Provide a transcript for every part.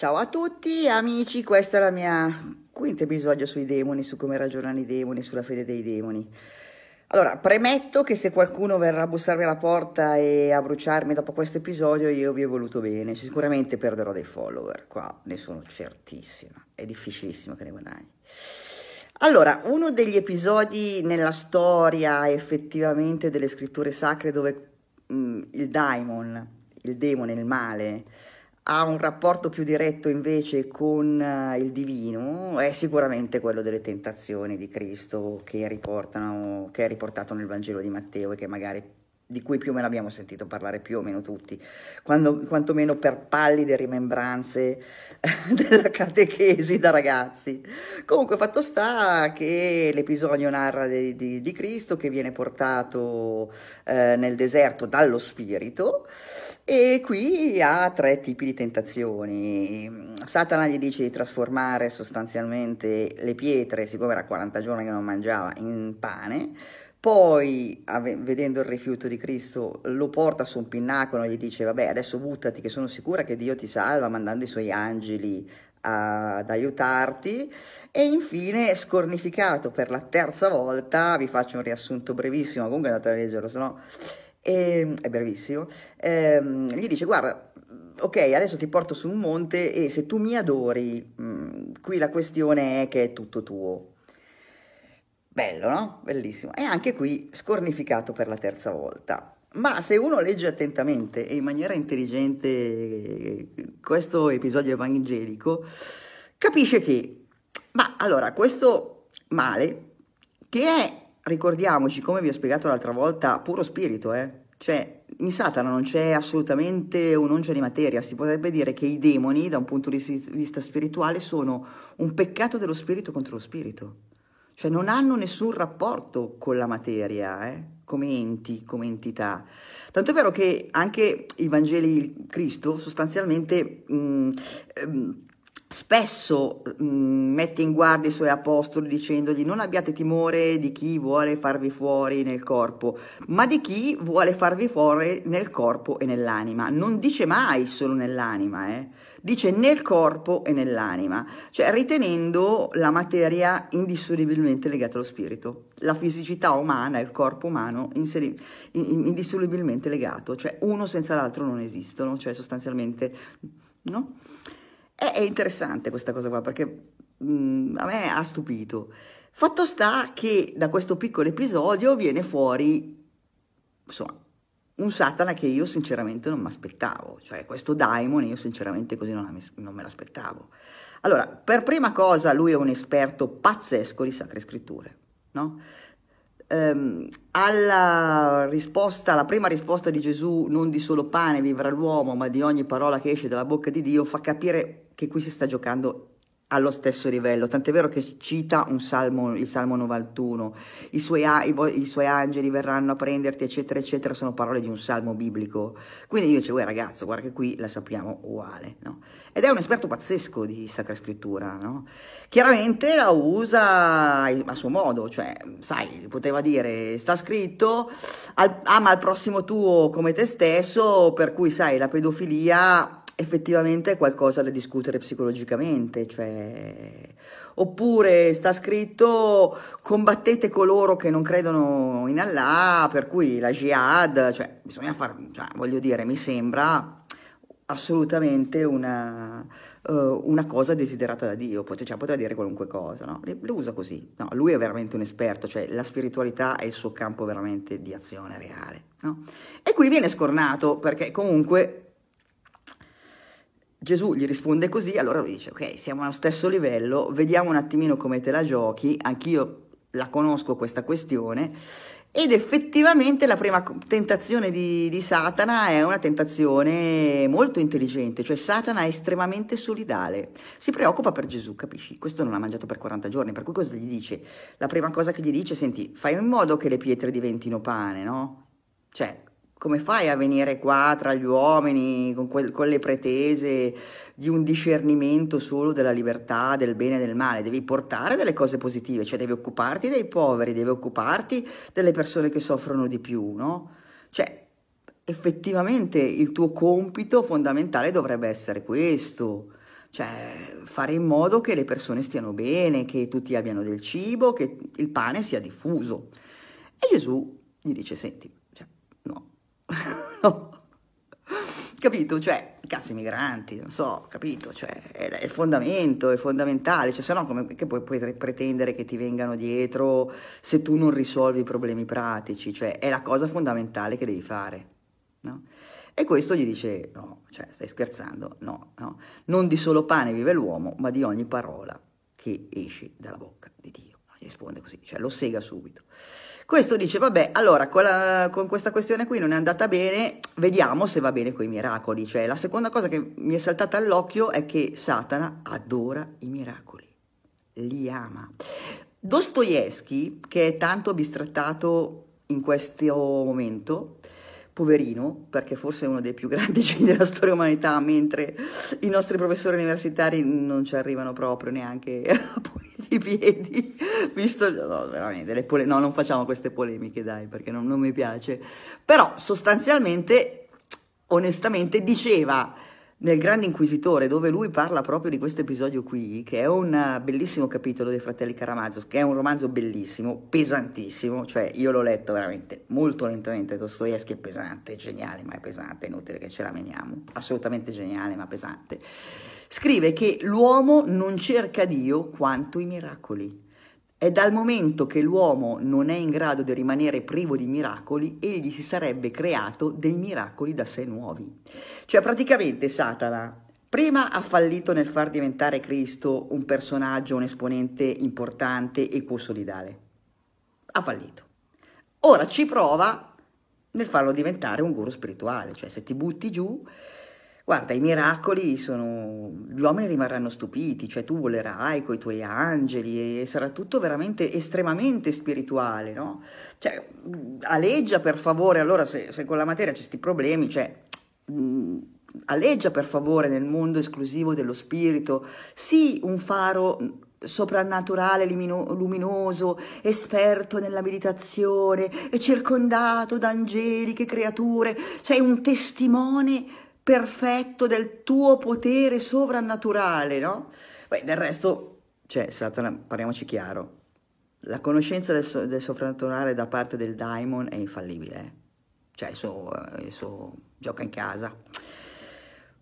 Ciao a tutti amici, questo è il mio quinto episodio sui demoni, su come ragionano i demoni, sulla fede dei demoni. Allora, premetto che se qualcuno verrà a bussarmi alla porta e a bruciarmi dopo questo episodio, io vi ho voluto bene, sicuramente perderò dei follower, qua ne sono certissima, è difficilissimo che ne guadagni. Allora, uno degli episodi nella storia effettivamente delle scritture sacre dove mh, mm, il daimon, il demone, il male, ha un rapporto più diretto invece con eh, il divino è sicuramente quello delle tentazioni di Cristo che, che è riportato nel Vangelo di Matteo e che magari di cui più o meno abbiamo sentito parlare più o meno tutti, quando, quantomeno per pallide rimembranze della catechesi da ragazzi. Comunque fatto sta che l'episodio narra di, di, di Cristo che viene portato eh, nel deserto dallo Spirito e qui ha tre tipi di tentazioni. Satana gli dice di trasformare sostanzialmente le pietre, siccome era 40 giorni che non mangiava, in pane poi vedendo il rifiuto di Cristo lo porta su un pinnacolo e gli dice vabbè adesso buttati che sono sicura che Dio ti salva mandando i suoi angeli ad aiutarti e infine scornificato per la terza volta vi faccio un riassunto brevissimo comunque andate a leggerlo se no e, ehm, è brevissimo ehm, gli dice guarda ok adesso ti porto su un monte e se tu mi adori mh, mm, qui la questione è che è tutto tuo Bello, no? Bellissimo. E anche qui scornificato per la terza volta. Ma se uno legge attentamente e in maniera intelligente eh, questo episodio evangelico, capisce che, ma allora, questo male, che è, ricordiamoci, come vi ho spiegato l'altra volta, puro spirito, eh? Cioè, in Satana non c'è assolutamente un'oncia di materia, si potrebbe dire che i demoni, da un punto di vista spirituale, sono un peccato dello spirito contro lo spirito cioè non hanno nessun rapporto con la materia, eh? come enti, come entità. Tanto è vero che anche i Vangeli Cristo sostanzialmente mh, mm, ehm, mh, spesso mh, mm, mette in guardia i suoi apostoli dicendogli non abbiate timore di chi vuole farvi fuori nel corpo, ma di chi vuole farvi fuori nel corpo e nell'anima. Non dice mai solo nell'anima, eh? dice nel corpo e nell'anima, cioè ritenendo la materia indissolubilmente legata allo spirito, la fisicità umana, il corpo umano indissolubilmente legato, cioè uno senza l'altro non esistono, cioè sostanzialmente no? È, è interessante questa cosa qua perché mh, mm, a me ha stupito. Fatto sta che da questo piccolo episodio viene fuori, insomma, un Satana che io sinceramente non mi aspettavo, cioè questo Daimon io sinceramente così non, non me l'aspettavo. Allora, per prima cosa lui è un esperto pazzesco di sacre scritture, no? Ehm, alla risposta, alla prima risposta di Gesù, non di solo pane vivrà l'uomo, ma di ogni parola che esce dalla bocca di Dio, fa capire che qui si sta giocando allo stesso livello, tant'è vero che cita un salmo, il Salmo 91, I suoi, i, i suoi, angeli verranno a prenderti, eccetera, eccetera, sono parole di un salmo biblico. Quindi io dice, uè eh, ragazzo, guarda che qui la sappiamo uguale, no? Ed è un esperto pazzesco di Sacra Scrittura, no? Chiaramente la usa a suo modo, cioè, sai, poteva dire, sta scritto, al, ama il prossimo tuo come te stesso, per cui, sai, la pedofilia effettivamente è qualcosa da discutere psicologicamente, cioè... oppure sta scritto combattete coloro che non credono in Allah, per cui la jihad, cioè bisogna fare, cioè, voglio dire, mi sembra assolutamente una, uh, una cosa desiderata da Dio, cioè, poteva dire qualunque cosa, no? Lo usa così, no, lui è veramente un esperto, cioè la spiritualità è il suo campo veramente di azione reale, no? E qui viene scornato perché comunque Gesù gli risponde così, allora lui dice, ok, siamo allo stesso livello, vediamo un attimino come te la giochi, anch'io la conosco questa questione, ed effettivamente la prima tentazione di, di, Satana è una tentazione molto intelligente, cioè Satana è estremamente solidale, si preoccupa per Gesù, capisci? Questo non ha mangiato per 40 giorni, per cui cosa gli dice? La prima cosa che gli dice, senti, fai in modo che le pietre diventino pane, no? Cioè, come fai a venire qua tra gli uomini con, quel, con, le pretese di un discernimento solo della libertà, del bene e del male? Devi portare delle cose positive, cioè devi occuparti dei poveri, devi occuparti delle persone che soffrono di più, no? Cioè, effettivamente il tuo compito fondamentale dovrebbe essere questo, cioè fare in modo che le persone stiano bene, che tutti abbiano del cibo, che il pane sia diffuso. E Gesù gli dice, senti, cioè, no, capito? Cioè, cazzo, i migranti, non so, capito? Cioè, è, è il fondamento, è fondamentale, cioè, se no come che puoi, puoi pretendere che ti vengano dietro se tu non risolvi i problemi pratici? Cioè, è la cosa fondamentale che devi fare, no? E questo gli dice, no, cioè, stai scherzando? No, no. Non di solo pane vive l'uomo, ma di ogni parola che esce dalla bocca di Dio risponde così, cioè lo sega subito. Questo dice, vabbè, allora con, la, con questa questione qui non è andata bene, vediamo se va bene con i miracoli. Cioè, la seconda cosa che mi è saltata all'occhio è che Satana adora i miracoli, li ama. Dostoevsky, che è tanto bistrattato in questo momento, poverino, perché forse è uno dei più grandi geni della storia umanità, mentre i nostri professori universitari non ci arrivano proprio neanche a i piedi, visto... No, veramente, le pole, no, non facciamo queste polemiche, dai, perché non, non mi piace. Però, sostanzialmente, onestamente, diceva nel Grande Inquisitore, dove lui parla proprio di questo episodio qui, che è un bellissimo capitolo dei Fratelli Caramazzo, che è un romanzo bellissimo, pesantissimo, cioè io l'ho letto veramente molto lentamente, Dostoevsky è pesante, geniale, ma è pesante, è inutile che ce la meniamo, assolutamente geniale, ma pesante scrive che l'uomo non cerca Dio quanto i miracoli. È dal momento che l'uomo non è in grado di rimanere privo di miracoli, egli si sarebbe creato dei miracoli da sé nuovi. Cioè praticamente Satana prima ha fallito nel far diventare Cristo un personaggio, un esponente importante e consolidale. Ha fallito. Ora ci prova nel farlo diventare un guru spirituale, cioè se ti butti giù Guarda, i miracoli sono... gli uomini rimarranno stupiti, cioè tu volerai con i tuoi angeli e sarà tutto veramente estremamente spirituale, no? Cioè, alleggia per favore, allora se, se con la materia c'è questi problemi, cioè, mh, alleggia per favore nel mondo esclusivo dello spirito, sì un faro soprannaturale, lumino, luminoso, esperto nella meditazione, è circondato da angeliche creature, sei un testimone perfetto del tuo potere sovrannaturale, no? Beh, del resto, cioè, Satana, parliamoci chiaro, la conoscenza del, so- del sovrannaturale da parte del daimon è infallibile, eh. cioè il suo, eh, il suo gioca in casa.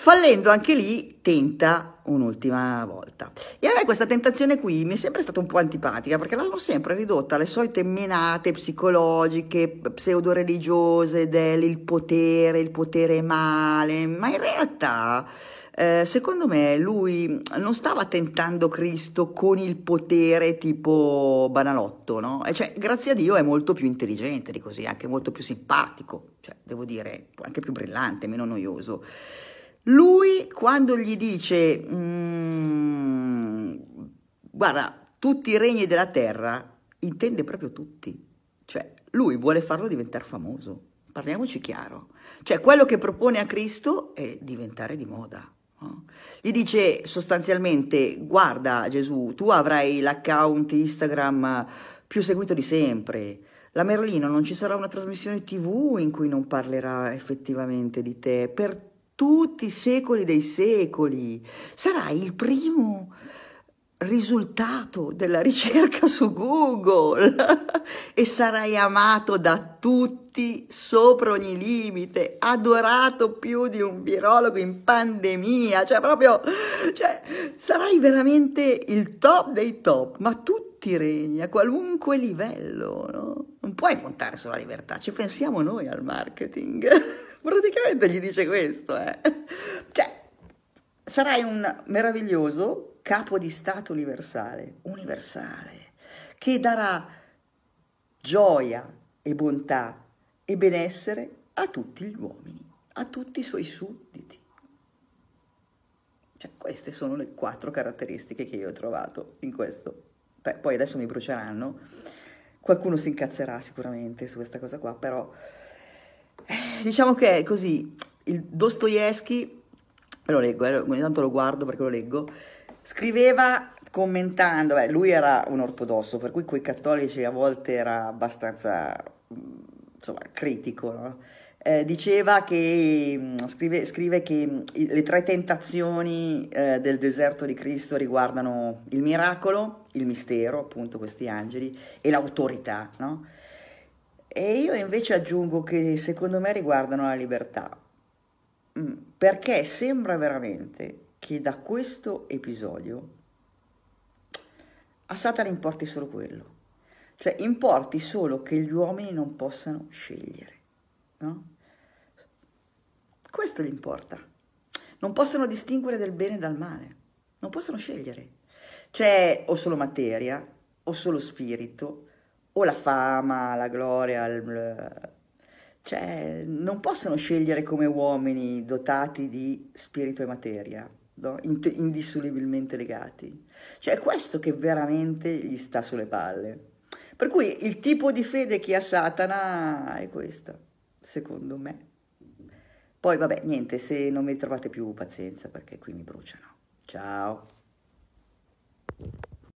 Fallendo anche lì, tenta un'ultima volta. E a me questa tentazione qui mi è sempre stata un po' antipatica perché l'hanno sempre ridotta alle solite menate psicologiche, pseudo-religiose del potere, il potere è male, ma in realtà eh, secondo me lui non stava tentando Cristo con il potere tipo banalotto, no? Cioè, grazie a Dio è molto più intelligente di così, anche molto più simpatico, cioè, devo dire, anche più brillante, meno noioso. Lui quando gli dice, mm, guarda, tutti i regni della terra, intende proprio tutti. Cioè, lui vuole farlo diventare famoso. Parliamoci chiaro. Cioè, quello che propone a Cristo è diventare di moda. No? Gli dice sostanzialmente, guarda Gesù, tu avrai l'account Instagram più seguito di sempre. La Merlino non ci sarà una trasmissione tv in cui non parlerà effettivamente di te. Per tutti i secoli dei secoli. Sarai il primo risultato della ricerca su Google e sarai amato da tutti sopra ogni limite, adorato più di un virologo in pandemia, cioè proprio cioè, sarai veramente il top dei top, ma tutti regni a qualunque livello, no? Non puoi puntare sulla libertà, ci pensiamo noi al marketing. Praticamente gli dice questo, eh. Cioè, sarai un meraviglioso capo di Stato universale, universale, che darà gioia e bontà e benessere a tutti gli uomini, a tutti i suoi sudditi. Cioè, queste sono le quattro caratteristiche che io ho trovato in questo. Beh, poi adesso mi bruceranno, qualcuno si incazzerà sicuramente su questa cosa qua, però eh, diciamo che è così, il Dostoevsky, lo leggo, eh, ogni tanto lo guardo perché lo leggo, scriveva commentando, beh, lui era un ortodosso, per cui coi cattolici a volte era abbastanza insomma, critico, no? eh, diceva che, scrive, scrive, che le tre tentazioni eh, del deserto di Cristo riguardano il miracolo, il mistero, appunto questi angeli, e l'autorità, no? E io invece aggiungo che secondo me riguardano la libertà, mm, perché sembra veramente che da questo episodio a Satana importi solo quello, cioè importi solo che gli uomini non possano scegliere, no? Questo gli importa. Non possono distinguere del bene dal male, non possono scegliere. cioè o solo materia, o solo spirito, o la fama, la gloria, il... cioè non possono scegliere come uomini dotati di spirito e materia, no? indissolubilmente legati. Cioè è questo che veramente gli sta sulle palle. Per cui il tipo di fede che ha Satana è questo, secondo me. Poi vabbè, niente, se non mi trovate più pazienza perché qui mi bruciano. Ciao.